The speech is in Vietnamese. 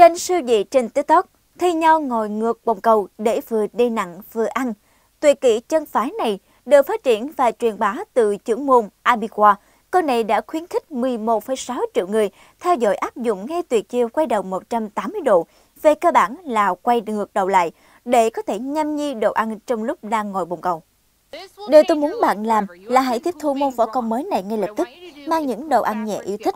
Trên siêu dị trên TikTok, thi nhau ngồi ngược bồng cầu để vừa đi nặng vừa ăn. Tuyệt kỹ chân phái này được phát triển và truyền bá từ trưởng môn Abiqua. cô này đã khuyến khích 11,6 triệu người theo dõi áp dụng ngay tuyệt chiêu quay đầu 180 độ, về cơ bản là quay ngược đầu lại, để có thể nhâm nhi đồ ăn trong lúc đang ngồi bồng cầu. Điều tôi muốn bạn làm là hãy tiếp thu môn võ công mới này ngay lập tức, mang những đồ ăn nhẹ yêu thích